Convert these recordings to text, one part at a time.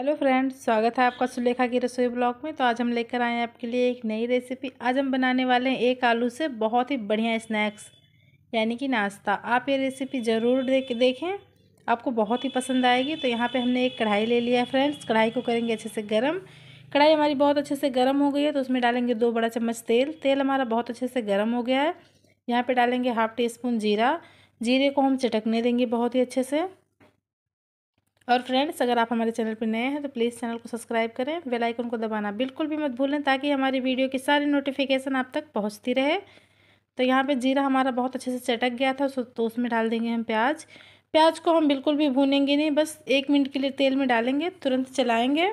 hello friends स्वागत है आपका सुलेखा की रसोई ब्लॉग में तो आज हम लेकर आए हैं आपके लिए एक नई रेसिपी आज हम बनाने वाले हैं एक आलू से बहुत ही बढ़िया स्नैक्स यानी कि नाश्ता आप ये रेसिपी ज़रूर देख देखें आपको बहुत ही पसंद आएगी तो यहाँ पे हमने एक कढ़ाई ले लिया है फ्रेंड्स कढ़ाई को करेंगे अच्छे से गर्म कढ़ाई हमारी बहुत अच्छे से गर्म हो गई है तो उसमें डालेंगे दो बड़ा चम्मच तेल तेल हमारा बहुत अच्छे से गर्म हो गया है यहाँ पर डालेंगे हाफ़ टी स्पून जीरा जीरे को हम चटकने देंगे बहुत ही अच्छे से और फ्रेंड्स अगर आप हमारे चैनल पर नए हैं तो प्लीज़ चैनल को सब्सक्राइब करें बेल आइकन को दबाना बिल्कुल भी मत भूलें ताकि हमारी वीडियो की सारी नोटिफिकेशन आप तक पहुंचती रहे तो यहाँ पे जीरा हमारा बहुत अच्छे से चटक गया था तो उसमें डाल देंगे हम प्याज प्याज को हम बिल्कुल भी भूनेंगे नहीं बस एक मिनट के लिए तेल में डालेंगे तुरंत चलाएँगे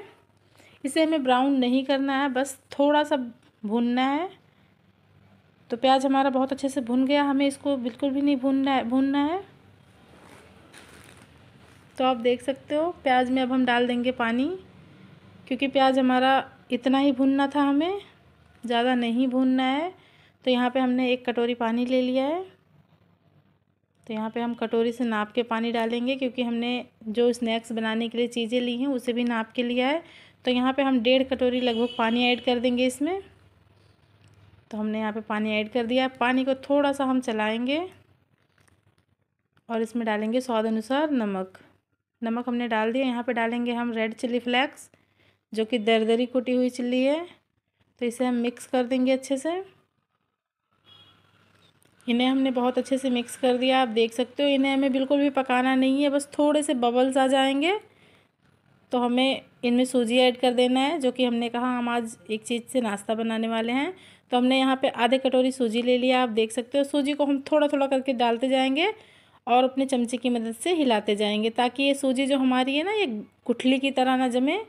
इसे हमें ब्राउन नहीं करना है बस थोड़ा सा भूनना है तो प्याज हमारा बहुत अच्छे से भुन गया हमें इसको बिल्कुल भी नहीं भूनना है भूनना है तो आप देख सकते हो प्याज में अब हम डाल देंगे पानी क्योंकि प्याज हमारा इतना ही भूनना था हमें ज़्यादा नहीं भूनना है तो यहाँ पे हमने एक कटोरी पानी ले लिया है तो यहाँ पे हम कटोरी से नाप के पानी डालेंगे क्योंकि हमने जो स्नैक्स बनाने के लिए चीज़ें ली हैं उसे भी नाप के लिया है तो यहाँ पे हम डेढ़ कटोरी लगभग पानी ऐड कर देंगे इसमें तो हमने यहाँ पे पानी ऐड कर दिया पानी को थोड़ा सा हम चलाएँगे और इसमें डालेंगे स्वाद अनुसार नमक नमक हमने डाल दिया यहाँ पे डालेंगे हम रेड चिली फ्लेक्स जो कि दरदरी कुटी हुई चिल्ली है तो इसे हम मिक्स कर देंगे अच्छे से इन्हें हमने बहुत अच्छे से मिक्स कर दिया आप देख सकते हो इन्हें हमें बिल्कुल भी पकाना नहीं है बस थोड़े से बबल्स आ जाएंगे तो हमें इनमें सूजी ऐड कर देना है जो कि हमने कहा हम आज एक चीज़ से नाश्ता बनाने वाले हैं तो हमने यहाँ पे आधे कटोरी सूजी ले लिया आप देख सकते हो सूजी को हम थोड़ा थोड़ा करके डालते जाएंगे और अपने चमचे की मदद से हिलाते जाएंगे ताकि ये सूजी जो हमारी है ना ये गुठली की तरह ना जमे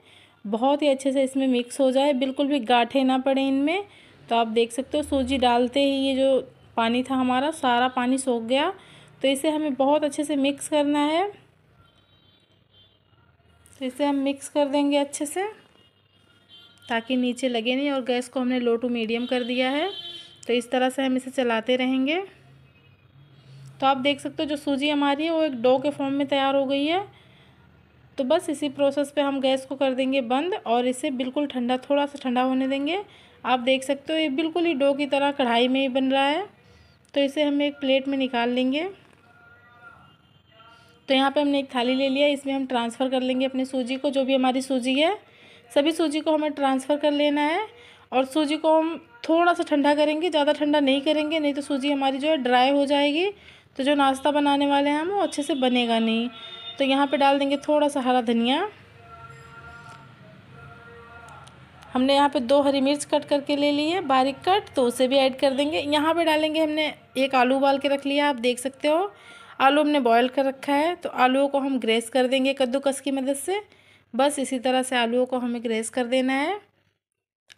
बहुत ही अच्छे से इसमें मिक्स हो जाए बिल्कुल भी गाठे ना पड़े इनमें तो आप देख सकते हो सूजी डालते ही ये जो पानी था हमारा सारा पानी सोख गया तो इसे हमें बहुत अच्छे से मिक्स करना है तो इसे हम मिक्स कर देंगे अच्छे से ताकि नीचे लगे नहीं और गैस को हमने लो टू मीडियम कर दिया है तो इस तरह से हम इसे चलाते रहेंगे तो आप देख सकते हो जो सूजी हमारी है वो एक डो के फॉर्म में तैयार हो गई है तो बस इसी प्रोसेस पे हम गैस को कर देंगे बंद और इसे बिल्कुल ठंडा थोड़ा सा ठंडा होने देंगे आप देख सकते हो ये बिल्कुल ही डो की तरह कढ़ाई में ही बन रहा है तो इसे हम एक प्लेट में निकाल लेंगे तो यहाँ पे हमने एक थाली ले लिया इसमें हम ट्रांसफ़र कर लेंगे अपनी सूजी को जो भी हमारी सूजी है सभी सूजी को हमें ट्रांसफ़र कर लेना है और सूजी को हम थोड़ा सा ठंडा करेंगे ज़्यादा ठंडा नहीं करेंगे नहीं तो सूजी हमारी जो है ड्राई हो जाएगी तो जो नाश्ता बनाने वाले हैं हम वो अच्छे से बनेगा नहीं तो यहाँ पे डाल देंगे थोड़ा सा हरा धनिया हमने यहाँ पे दो हरी मिर्च कट करके ले ली है बारीक कट तो उसे भी ऐड कर देंगे यहाँ पे डालेंगे हमने एक आलू उबाल के रख लिया आप देख सकते हो आलू हमने बॉयल कर रखा है तो आलूओं को हम ग्रेस कर देंगे कद्दूकस की मदद से बस इसी तरह से आलूओं को हमें ग्रेस कर देना है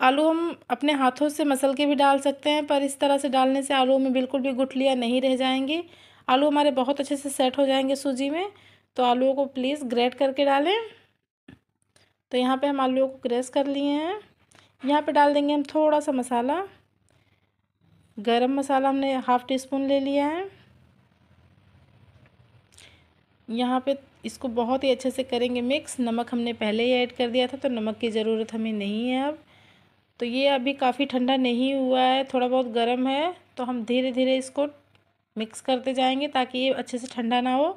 आलू हम अपने हाथों से मसल के भी डाल सकते हैं पर इस तरह से डालने से आलू में बिल्कुल भी गुठलियाँ नहीं रह जाएंगी आलू हमारे बहुत अच्छे से सेट हो जाएंगे सूजी में तो आलूओं को प्लीज़ ग्रेट करके डालें तो यहाँ पे हम आलूओं को ग्रेस कर लिए हैं यहाँ पे डाल देंगे हम थोड़ा सा मसाला गरम मसाला हमने हाफ़ टी स्पून ले लिया है यहाँ पे इसको बहुत ही अच्छे से करेंगे मिक्स नमक हमने पहले ही ऐड कर दिया था तो नमक की ज़रूरत हमें नहीं है अब तो ये अभी काफ़ी ठंडा नहीं हुआ है थोड़ा बहुत गर्म है तो हम धीरे धीरे इसको मिक्स करते जाएंगे ताकि ये अच्छे से ठंडा ना हो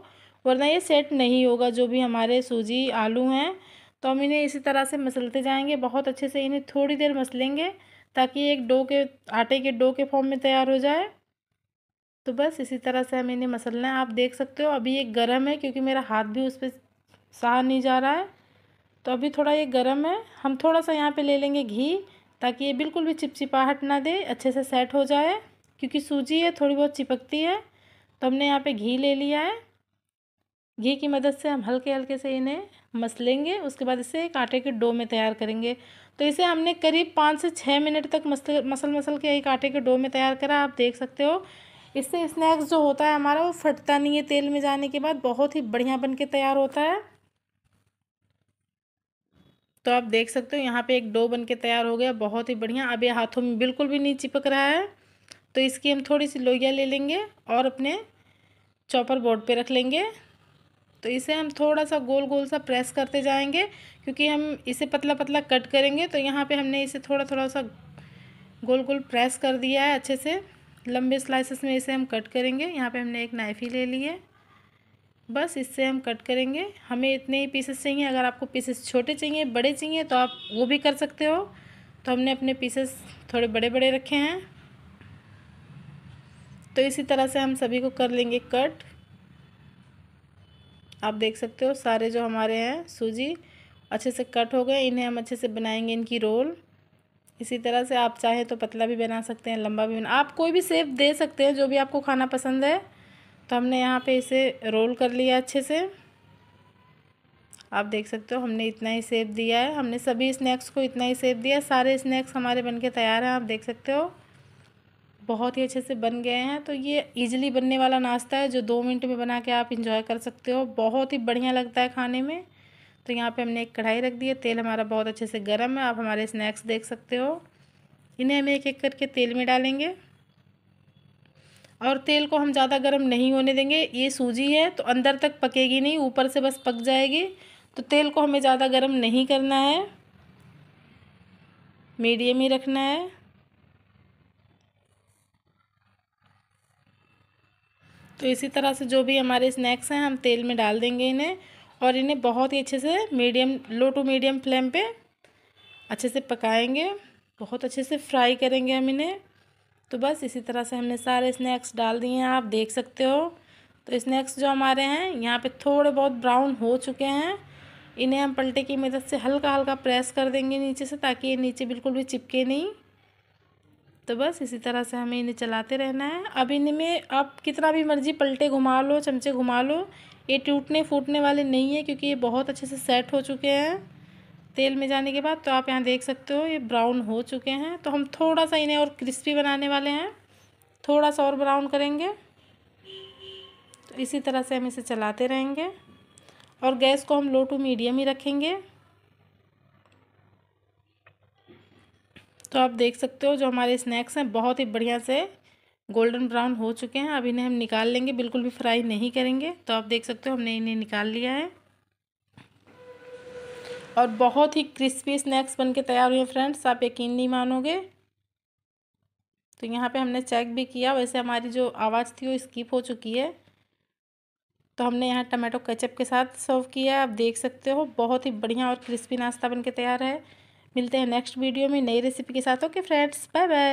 वरना ये सेट नहीं होगा जो भी हमारे सूजी आलू हैं तो हम इन्हें इसी तरह से मसलते जाएंगे बहुत अच्छे से इन्हें थोड़ी देर मसलेंगे ताकि एक डो के आटे के डो के फॉर्म में तैयार हो जाए तो बस इसी तरह से हम इन्हें मसलना है आप देख सकते हो अभी ये गर्म है क्योंकि मेरा हाथ भी उस पर सहा नहीं जा रहा है तो अभी थोड़ा ये गर्म है हम थोड़ा सा यहाँ पर ले लेंगे घी ताकि ये बिल्कुल भी चिपचिपाहट ना दे अच्छे से सेट हो जाए क्योंकि सूजी है थोड़ी बहुत चिपकती है तो हमने यहाँ पे घी ले लिया है घी की मदद से हम हल्के हल्के से इन्हें मस लेंगे उसके बाद इसे एक आटे के डो में तैयार करेंगे तो इसे हमने करीब पाँच से छः मिनट तक मसल मसल मसल के एक आटे के डो में तैयार करा आप देख सकते हो इससे स्नैक्स जो होता है हमारा वो फटता नहीं है तेल में जाने के बाद बहुत ही बढ़िया बन के तैयार होता है तो आप देख सकते हो यहाँ पे एक डो बन के तैयार हो गया बहुत ही बढ़िया अब ये हाथों में बिल्कुल भी नहीं चिपक रहा है तो इसकी हम थोड़ी सी लोहिया ले लेंगे और अपने चॉपर बोर्ड पे रख लेंगे तो इसे हम थोड़ा सा गोल गोल सा प्रेस करते जाएंगे क्योंकि हम इसे पतला पतला कट करेंगे तो यहाँ पे हमने इसे थोड़ा थोड़ा सा गोल गोल प्रेस कर दिया है अच्छे से लंबे स्लाइसेस में इसे हम कट करेंगे यहाँ पे हमने एक नाइफ़ ही ले ली है बस इससे हम कट करेंगे हमें इतने ही पीसेस चाहिए अगर आपको पीसेस छोटे चाहिए बड़े चाहिए तो आप वो भी कर सकते हो तो हमने अपने पीसेस थोड़े बड़े बड़े रखे हैं तो इसी तरह से हम सभी को कर लेंगे कट आप देख सकते हो सारे जो हमारे हैं सूजी अच्छे से कट हो गए इन्हें हम अच्छे से बनाएंगे इनकी रोल इसी तरह से आप चाहे तो पतला भी बना सकते हैं लंबा भी बना आप कोई भी सेप दे सकते हैं जो भी आपको खाना पसंद है तो हमने यहाँ पे इसे रोल कर लिया अच्छे से आप देख सकते हो हमने इतना ही सेप दिया है हमने सभी स्नैक्स को इतना ही सेप दिया सारे स्नैक्स हमारे बन के तैयार हैं आप देख सकते हो बहुत ही अच्छे से बन गए हैं तो ये इजीली बनने वाला नाश्ता है जो दो मिनट में बना के आप इंजॉय कर सकते हो बहुत ही बढ़िया लगता है खाने में तो यहाँ पे हमने एक कढ़ाई रख दी है तेल हमारा बहुत अच्छे से गर्म है आप हमारे स्नैक्स देख सकते हो इन्हें हम एक एक करके तेल में डालेंगे और तेल को हम ज़्यादा गर्म नहीं होने देंगे ये सूजी है तो अंदर तक पकेगी नहीं ऊपर से बस पक जाएगी तो तेल को हमें ज़्यादा गर्म नहीं करना है मीडियम ही रखना है तो इसी तरह से जो भी हमारे स्नैक्स हैं हम तेल में डाल देंगे इन्हें और इन्हें बहुत ही अच्छे से medium low to medium flame पे अच्छे से पकाएंगे बहुत अच्छे से फ्राई करेंगे हम इन्हें तो बस इसी तरह से हमने सारे स्नैक्स डाल दिए हैं आप देख सकते हो तो स्नैक्स जो हमारे हैं यहाँ पे थोड़े बहुत ब्राउन हो चुके हैं इन्हें हम पलटे की मदद से हल्का हल्का प्रेस कर देंगे नीचे से ताकि ये नीचे बिल्कुल भी चिपके नहीं तो बस इसी तरह से हमें इन्हें चलाते रहना है अब इनमें आप कितना भी मर्जी पलटे घुमा लो चमचे घुमा लो ये टूटने फूटने वाले नहीं है क्योंकि ये बहुत अच्छे से सेट हो चुके हैं तेल में जाने के बाद तो आप यहाँ देख सकते हो ये ब्राउन हो चुके हैं तो हम थोड़ा सा इन्हें और क्रिस्पी बनाने वाले हैं थोड़ा सा और ब्राउन करेंगे तो इसी तरह से हम इसे चलाते रहेंगे और गैस को हम लो टू मीडियम ही रखेंगे तो आप देख सकते हो जो हमारे स्नैक्स हैं बहुत ही बढ़िया से गोल्डन ब्राउन हो चुके हैं अब इन्हें हम निकाल लेंगे बिल्कुल भी फ्राई नहीं करेंगे तो आप देख सकते हो हमने इन्हें निकाल लिया है और बहुत ही क्रिस्पी स्नैक्स बन के तैयार हुए फ्रेंड्स आप यकीन नहीं मानोगे तो यहाँ पे हमने चेक भी किया वैसे हमारी जो आवाज़ थी वो स्किप हो चुकी है तो हमने यहाँ टमाटो केचप के साथ सर्व किया आप देख सकते हो बहुत ही बढ़िया और क्रिस्पी नाश्ता बन के तैयार है मिलते हैं नेक्स्ट वीडियो में नई रेसिपी के साथ ओके फ्रेंड्स बाय बाय